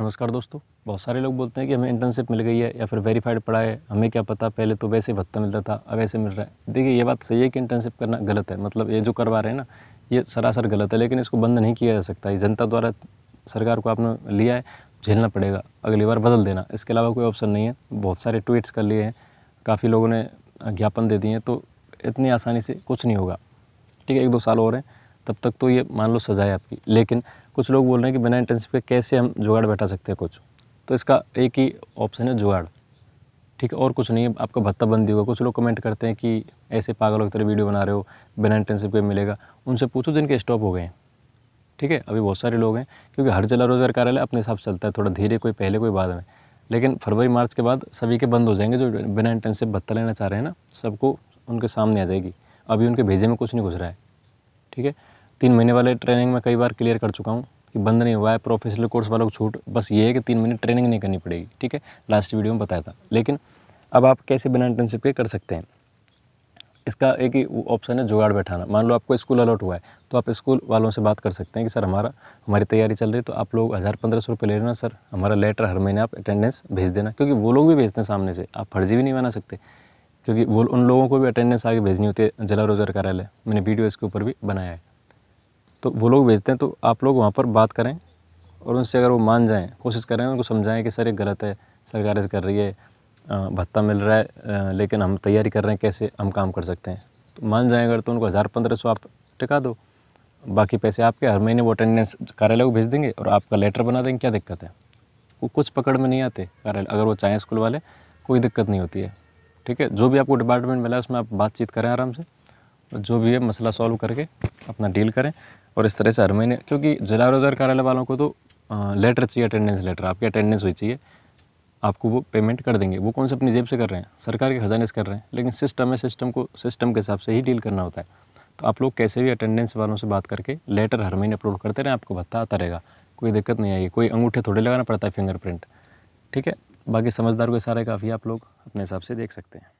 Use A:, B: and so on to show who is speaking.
A: नमस्कार दोस्तों बहुत सारे लोग बोलते हैं कि हमें इंटर्नशिप मिल गई है या फिर वेरीफाइड पढ़ाए है हमें क्या पता पहले तो वैसे भत्ता मिलता था अब ऐसे मिल रहा है देखिए ये बात सही है कि इंटर्नशिप करना गलत है मतलब ये जो करवा रहे हैं ना ये सरासर गलत है लेकिन इसको बंद नहीं किया जा सकता है जनता द्वारा सरकार को आपने लिया है झेलना पड़ेगा अगली बार बदल देना इसके अलावा कोई ऑप्शन नहीं है बहुत सारे ट्वीट्स कर लिए हैं काफ़ी लोगों ने ज्ञापन दे दिए हैं तो इतनी आसानी से कुछ नहीं होगा ठीक है एक दो साल और हैं तब तक तो ये मान लो सज़ा है आपकी लेकिन कुछ लोग बोल रहे हैं कि बिना इंटर्नशिप के कैसे हम जुगाड़ बैठा सकते हैं कुछ तो इसका एक ही ऑप्शन है जुगाड़ ठीक है और कुछ नहीं है आपका भत्ता बंदी होगा कुछ लोग कमेंट करते हैं कि ऐसे पागल होकर वीडियो बना रहे हो बिना इंटर्नशिप के मिलेगा उनसे पूछो जिनके स्टॉप हो गए हैं ठीक है अभी बहुत सारे लोग हैं क्योंकि हर जिला रोज़गार कार्यालय अपने हिसाब से चलता है थोड़ा धीरे कोई पहले कोई बाद में लेकिन फरवरी मार्च के बाद सभी के बंद हो जाएंगे जो बिना इंटर्नशिप भत्ता लेना चाह रहे हैं ना सबको उनके सामने आ जाएगी अभी उनके भेजे में कुछ नहीं घुस रहा है ठीक है तीन महीने वाले ट्रेनिंग में कई बार क्लियर कर चुका हूँ कि बंद नहीं हुआ है प्रोफेशनल कोर्स वालों को छूट बस ये है कि तीन महीने ट्रेनिंग नहीं करनी पड़ेगी ठीक है लास्ट वीडियो में बताया था लेकिन अब आप कैसे बिना इंटर्नशिप के कर सकते हैं इसका एक ही ऑप्शन है जुगाड़ बैठाना मान लो आपको स्कूल अलॉट हुआ है तो आप स्कूल वालों से बात कर सकते हैं कि सर हमारा हमारी तैयारी चल रही है तो आप लोग हज़ार पंद्रह सौ रुपये ले लेना सर हमारा लेटर हर महीने आप अटेंडेंस भेज देना क्योंकि वो लोग भी भेजते हैं सामने से आप फर्जी भी नहीं बना सकते क्योंकि वो उन लोगों को भी अटेंडेंस आगे भेजनी होती है जिला रोजगार कार्यालय मैंने वीडियो इसके ऊपर भी बनाया है तो वो लोग भेजते हैं तो आप लोग वहाँ पर बात करें और उनसे अगर वो मान जाएँ कोशिश करें उनको समझाएँ कि सर ये गलत है सरकार ऐसे कर रही है भत्ता मिल रहा है लेकिन हम तैयारी कर रहे हैं कैसे हम काम कर सकते हैं तो मान जाएँ अगर तो उनको हज़ार पंद्रह सौ आप टिका दो बाकी पैसे आपके हर महीने वो अटेंडेंस कार्यालय को भेज देंगे और आपका लेटर बना देंगे क्या दिक्कत है वो कुछ पकड़ में नहीं आते कार्यालय अगर वो चाहें स्कूल वाले कोई दिक्कत नहीं होती है ठीक है जो भी आपको डिपार्टमेंट मिला है उसमें आप बातचीत करें आराम से जो भी है मसला सॉल्व करके अपना डील करें और इस तरह से हर महीने क्योंकि जिला रोजगार कार्यालय वालों को तो लेटर चाहिए अटेंडेंस लेटर आपकी अटेंडेंस हुई चाहिए आपको वो पेमेंट कर देंगे वो कौन से अपनी जेब से कर रहे हैं सरकार के खजाने से कर रहे हैं लेकिन सिस्टम है सिस्टम को सिस्टम के हिसाब से ही डील करना होता है तो आप लोग कैसे भी अटेंडेंस वालों से बात करके लेटर हर महीने अपलोड करते रहें आपको भत्ता आता रहेगा कोई दिक्कत नहीं आएगी कोई अंगूठे थोड़े लगाना पड़ता है फिंगरप्रिंट ठीक है बाकी समझदार को सारे काफ़ी आप लोग अपने हिसाब से देख सकते हैं